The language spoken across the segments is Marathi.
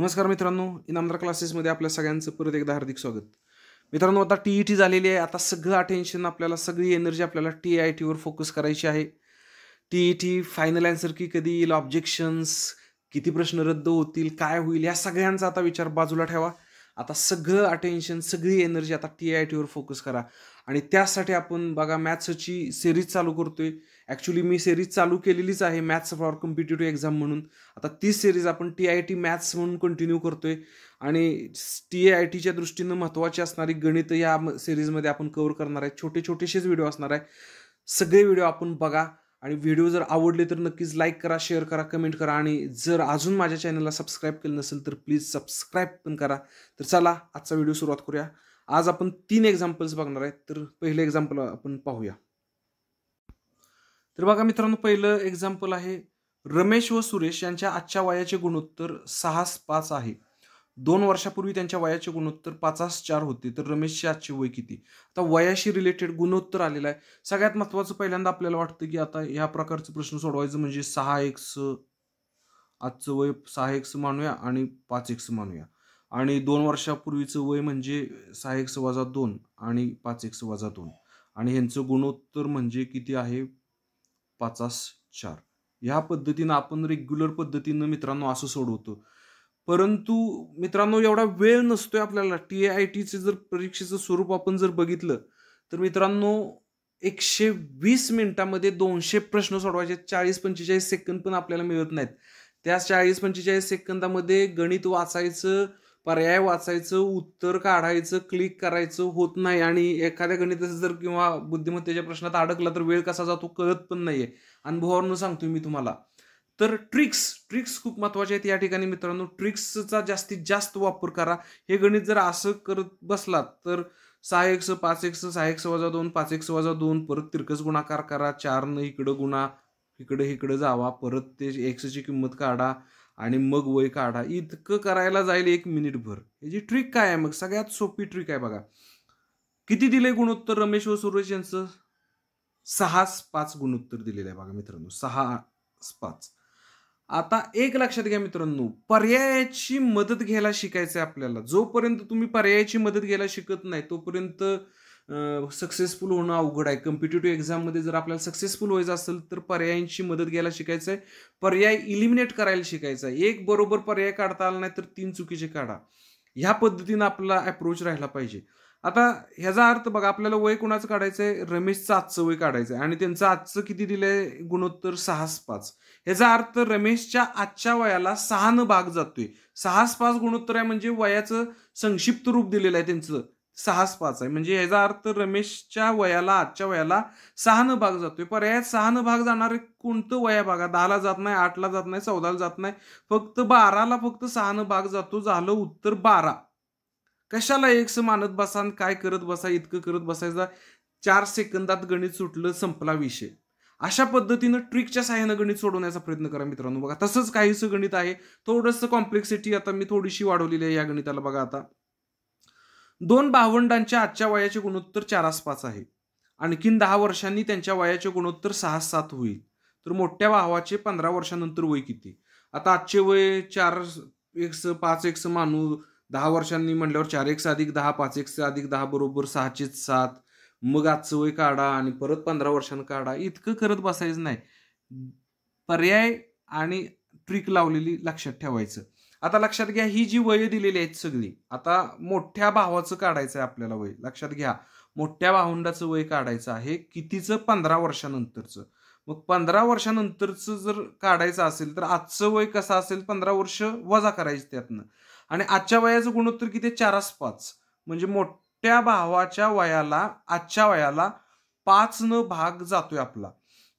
नमस्कार मित्रांनो इनामदार क्लासेसमध्ये आपल्या सगळ्यांचं परत एकदा हार्दिक स्वागत मित्रांनो आता टी ई टी झालेली आहे आता सगळं अटेन्शन आपल्याला सगळी एनर्जी आपल्याला टी आय टीवर फोकस करायची आहे T E T final answer की कधी येईल ऑब्जेक्शन्स किती प्रश्न रद्द होतील काय होईल या सगळ्यांचा आता विचार बाजूला ठेवा आता सगळं अटेन्शन सगळी एनर्जी आता टी आय टीवर फोकस करा आणि त्यासाठी आपण बघा मॅथ्सची सिरीज चालू करतोय ॲक्च्युली मी सिरीज चालू केलेलीच आहे मॅथ्स फॉर कॉम्पिटेटिव्ह एक्झाम म्हणून आता तीच सिरीज आपण टी आय टी मॅथ्स म्हणून कंटिन्यू करतोय आणि टी आय टीच्या दृष्टीनं महत्त्वाची असणारी गणित या सिरीजमध्ये आपण कवर करणार आहे छोटे छोटेसेच व्हिडिओ असणार आहे सगळे व्हिडिओ आपण बघा आणि व्हिडिओ जर आवडले तर नक्कीच लाईक करा शेअर करा कमेंट करा आणि जर अजून माझ्या चॅनलला सबस्क्राईब केलं नसेल तर प्लीज सबस्क्राईब पण करा तर चला आजचा व्हिडिओ सुरुवात करूया आज आपण तीन एक्झाम्पल्स बघणार आहेत तर पहिले एक्झाम्पल आपण पाहूया तर बघा मित्रांनो पहिलं एक्झाम्पल आहे रमेश व सुरेश यांच्या आजच्या वयाचे गुणोत्तर सहास पाच आहे दोन वर्षापूर्वी त्यांच्या वयाचे गुणोत्तर पाचास चार होते तर रमेशचे आजचे वय किती आता वयाशी रिलेटेड गुणोत्तर आलेलं आहे सगळ्यात महत्त्वाचं पहिल्यांदा आपल्याला वाटतं की आता ह्या प्रकारचं प्रश्न सोडवायचं म्हणजे सहा एक्स आजचं वय सहा एक्स मानूया आणि पाच एक्स मानूया आणि दोन वर्षापूर्वीचं वय म्हणजे सहा एक्स वजा दोन आणि पाच एक्स वजा दोन आणि ह्यांचं गुणोत्तर म्हणजे किती आहे पाचास चार ह्या पद्धतीनं आपण रेग्युलर पद्धतीनं मित्रांनो असं सोडवतो परंतु मित्रांनो एवढा वेळ नसतोय आपल्याला टी आय टीचे जर परीक्षेचं स्वरूप आपण जर बघितलं तर मित्रांनो एकशे वीस मिनिटामध्ये दोनशे प्रश्न सोडवायचे चाळीस पंचेचाळीस सेकंद पण आपल्याला मिळत नाहीत त्या चाळीस पंचेचाळीस सेकंदामध्ये गणित वाचायचं पर्याय वाचायचं उत्तर काढायचं क्लिक करायचं होत नाही आणि एखाद्या गणिताचं जर किंवा बुद्धिमत्तेच्या प्रश्नात अडकला तर वेळ कसा जातो कळत पण नाहीये अनुभवावरून सांगतो मी तुम्हाला तर ट्रिक्स ट्रिक्स खूप महत्त्वाचे आहेत या ठिकाणी मित्रांनो ट्रिक्सचा जास्तीत जास्त वापर करा हे गणित जर असं करत बसलात तर सहा एक पाच एक सहा एक वजा दोन पाच एक वजा दोन परत तिरकस गुणाकार करा चारनं इकडं गुणा इकडं इकडं जावा परत ते एक्सची किंमत काढा आणि मग वय काढा इतकं करायला जाईल एक मिनिटभर याची ट्रिक काय आहे मग सगळ्यात सोपी ट्रिक आहे बघा किती दिले गुणोत्तर रमेश व सुरेश यांचं सहा पाच गुणोत्तर दिलेलं आहे बघा मित्रांनो सहा पाच आता एक लक्षात घ्या मित्रांनो पर्यायाची मदत घ्यायला शिकायचं आहे आपल्याला जोपर्यंत तुम्ही पर्यायाची मदत घ्यायला शिकत नाही तोपर्यंत सक्सेसफुल होणं अवघड आहे कम्पिटेटिव्ह एक्झाममध्ये जर आपल्याला सक्सेसफुल व्हायचं असेल तर पर्यायांची मदत घ्यायला शिकायचं आहे पर्याय इलिमिनेट करायला शिकायचं आहे एक बरोबर पर्याय काढता आला नाही तर तीन चुकीचे काढा ह्या पद्धतीनं आपला अप्रोच राहिला पाहिजे आता ह्याचा अर्थ बघा आपल्याला वय कोणाचं काढायचं आहे रमेशचं आजचं वय काढायचं आहे आणि त्यांचं आजचं किती दिलंय गुणोत्तर सहास पाच ह्याचा अर्थ रमेशच्या आजच्या वयाला न भाग जातोय सहास पाच गुणोत्तर आहे म्हणजे वयाचं संक्षिप्त रूप दिलेलं आहे त्यांचं सहा पाच आहे म्हणजे याचा अर्थ रमेशच्या वयाला आजच्या वयाला सहानं भाग जातोय सहा सहानं भाग जाणार कोणतं वया भागा दहाला जात नाही आठला जात नाही चौदाला जात नाही फक्त बाराला फक्त सहानं भाग जातो झालं उत्तर बारा कशाला एक मानत बसा काय करत बसा इतकं करत बसायचं चार सेकंदात गणित सुटलं संपला विषय अशा पद्धतीनं ट्रिकच्या सहाय्यानं गणित सोडवण्याचा प्रयत्न करा मित्रांनो बघा तसंच काहीसं गणित आहे थोडंसं कॉम्प्लेक्सिटी आता मी थोडीशी वाढवलेली आहे या गणिताला बघा आता दोन भावंडांच्या आजच्या वयाचे गुणोत्तर चारास पाच आहे आणखीन दहा वर्षांनी त्यांच्या वयाचे गुणोत्तर सहा सात होईल तर मोठ्या भावाचे पंधरा वर्षानंतर वय किती आता आजचे वय चार स पाच स मानू दहा वर्षांनी म्हटल्यावर चार एक अधिक दहा पाच एक अधिक दहा बरोबर सहाचे सात मग आजचं वय काढा आणि परत पंधरा वर्षांनी काढा इतकं करत बसायचं नाही पर्याय आणि ट्रिक लावलेली लक्षात ठेवायचं आता लक्षात घ्या ही जी वय दिलेली आहेत सगळी आता मोठ्या भावाचं काढायचं आहे आपल्याला वय लक्षात घ्या मोठ्या भावंडाचं वय काढायचं आहे कितीचं पंधरा वर्षानंतरचं मग पंधरा वर्षानंतरचं जर काढायचं असेल तर आजचं वय कसं असेल पंधरा वर्ष वजा करायचं त्यातनं आणि आजच्या वयाचं गुणोत्तर किती चारास पाच म्हणजे मोठ्या भावाच्या वयाला आजच्या वयाला पाच न भाग जातोय आपला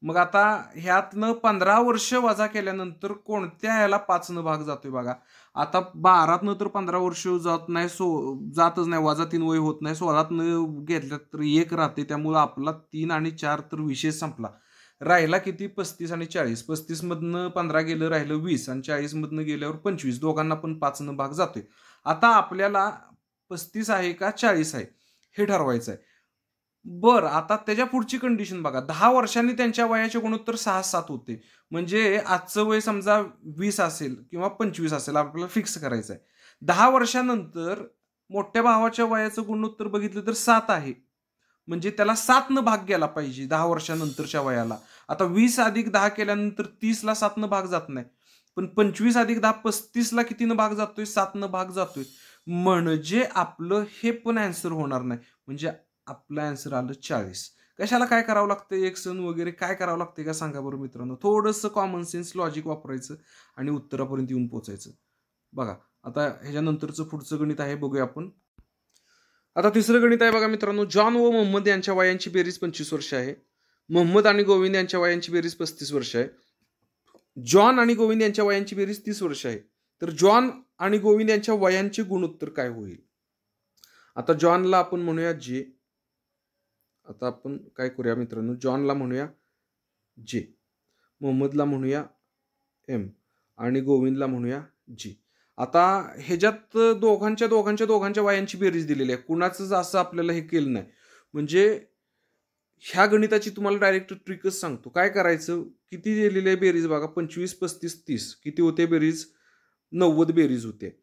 मग आता ह्यातनं पंधरा वर्ष वजा केल्यानंतर कोणत्या ह्याला पाचनं भाग जातोय बघा आता बारातनं तर पंधरा वर्ष जात नाही सो जातच नाही वजा तीन वय होत नाही सोळातनं घेतल्या तर एक राहते त्यामुळं आपला तीन आणि चार तर विशेष संपला राहिला किती पस्तीस आणि चाळीस पस्तीसमधनं पंधरा गेलं राहिलं वीस आणि चाळीसमधनं गेल्यावर पंचवीस दोघांना पण पाचनं भाग जातोय आता आपल्याला पस्तीस आहे का चाळीस आहे हे ठरवायचं आहे बर आता त्याच्या पुढची कंडिशन बघा दहा वर्षांनी त्यांच्या वयाचे गुणोत्तर सहा सात होते म्हणजे आजचं वय समजा वीस असेल किंवा पंचवीस असेल आपल्याला फिक्स करायचं आहे दहा वर्षानंतर मोठ्या भावाच्या वयाचं गुणोत्तर बघितलं तर सात आहे म्हणजे त्याला सातनं भाग गेला पाहिजे दहा वर्षानंतरच्या वयाला आता वीस अधिक दहा केल्यानंतर तीसला सातनं भाग जात नाही पण पंचवीस अधिक दहा पस्तीसला कितीनं भाग जातोय सातनं भाग जातोय म्हणजे आपलं हे पण आन्सर होणार नाही म्हणजे आपलं ॲन्सर आलं चाळीस कशाला काय करावं लागतं एक सण वगैरे काय करावं लागतं का सांगा बरं मित्रांनो थोडंसं कॉमन सेन्स लॉजिक वापरायचं आणि उत्तरापर्यंत येऊन पोचायचं बघा आता ह्याच्यानंतरचं पुढचं गणित आहे बघूया आपण आता तिसरं गणित आहे बघा मित्रांनो जॉन व मोहम्मद यांच्या वयांची बेरीज पंचवीस वर्ष आहे मोहम्मद आणि गोविंद यांच्या वयांची बेरीज पस्तीस वर्ष आहे जॉन आणि गोविंद यांच्या वयांची बेरीज तीस वर्ष आहे तर जॉन आणि गोविंद यांच्या वयांचे गुणोत्तर काय होईल आता जॉनला आपण म्हणूया जे आता आपण काय करूया मित्रांनो जॉनला म्हणूया जे मोहम्मदला म्हणूया एम आणि गोविंदला म्हणूया जी आता ह्याच्यात दोघांच्या दोघांच्या दोघांच्या वायांची बेरीज दिलेली आहे कुणाचंच असं आपल्याला हे केलं नाही म्हणजे ह्या गणिताची तुम्हाला डायरेक्ट ट्रिकच सांगतो काय करायचं किती दिलेली आहे बेरीज बघा पंचवीस पस्तीस तीस किती होते बेरीज नव्वद बेरीज होते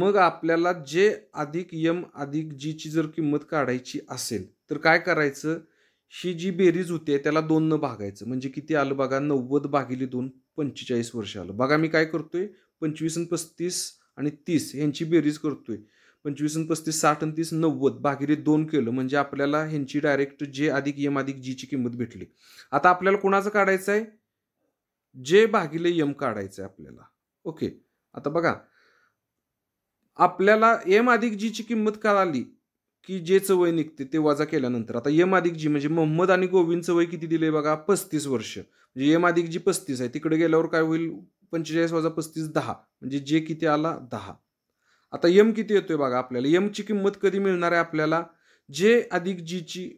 मग आपल्याला जे अधिक यम अधिक जीची जर किंमत काढायची असेल तर काय करायचं ही जी बेरीज आहे त्याला दोननं भागायचं म्हणजे किती आलं बघा नव्वद भागिले दोन पंचेचाळीस वर्ष आलं बघा मी काय करतोय पंचवीस आणि पस्तीस आणि तीस ह्यांची बेरीज करतोय पंचवीस आणि पस्तीस साठ आणि तीस नव्वद भागिले दोन केलं म्हणजे आपल्याला ह्यांची डायरेक्ट जे अधिक यम अधिक जीची किंमत भेटली आता आपल्याला कोणाचं काढायचं आहे जे भागिले यम काढायचं आहे आपल्याला ओके आता बघा आपल्याला एम अधिक जीची किंमत आली की जे वय निघते ते वजा केल्यानंतर आता यम अधिक जी म्हणजे मोहम्मद आणि गोविंदचं वय किती दिले बघा पस्तीस वर्ष म्हणजे यम अधिक जी पस्तीस आहे तिकडे गेल्यावर काय होईल पंचेचाळीस वजा पस्तीस दहा म्हणजे जे किती आला दहा आता यम किती येतोय बघा आपल्याला यमची किंमत कधी मिळणार आहे आपल्याला जे अधिक जीची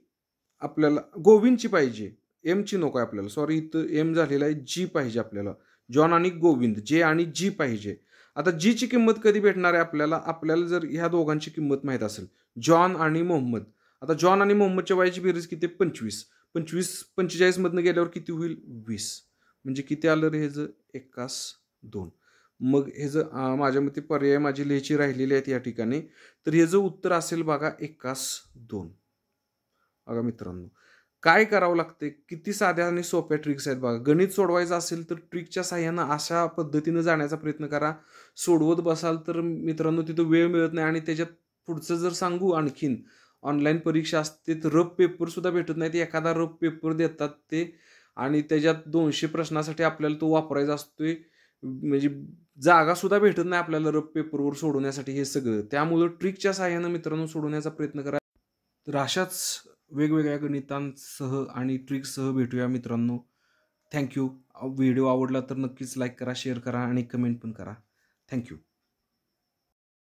आपल्याला गोविंदची पाहिजे एमची नको आहे आपल्याला सॉरी इथं एम झालेला आहे जी पाहिजे आपल्याला जॉन आणि गोविंद जे आणि जी पाहिजे आता जीची किंमत कधी भेटणार आहे आपल्याला आपल्याला जर ह्या दोघांची किंमत माहीत असेल जॉन आणि मोहम्मद आता जॉन आणि मोहम्मदच्या वयाची बेरीज किती पंचवीस पंचवीस पंचेचाळीसमधनं गेल्यावर किती होईल वीस म्हणजे किती आलं रे हेचं एकास दोन मग हे जर माझ्या मते पर्याय माझी लिहायची राहिलेली आहेत या ठिकाणी तर हे जर उत्तर असेल बघा एकास दोन बघा मित्रांनो काय करावं लागते किती साध्या आणि सोप्या ट्रिक्स आहेत बघा गणित सोडवायचं असेल तर ट्रिकच्या साह्यानं अशा पद्धतीनं जाण्याचा प्रयत्न करा सोडवत बसाल तर मित्रांनो तिथं वेळ मिळत नाही आणि त्याच्यात पुढचं जर सांगू आणखीन ऑनलाईन परीक्षा असते तर रफ पेपरसुद्धा भेटत नाही ते एखादा रफ पेपर देतात ते आणि त्याच्यात दोनशे प्रश्नासाठी आपल्याला तो वापरायचा आहे म्हणजे जागासुद्धा भेटत नाही आपल्याला रफ पेपरवर सोडवण्यासाठी हे सगळं त्यामुळं ट्रिकच्या साह्यानं मित्रांनो सोडवण्याचा प्रयत्न करा तर अशाच वेगवेगळ्या गणितांसह आणि ट्रिक्ससह भेटूया मित्रांनो थँक्यू व्हिडिओ आवडला तर नक्कीच लाईक करा शेअर करा आणि कमेंट पण करा थँक्यू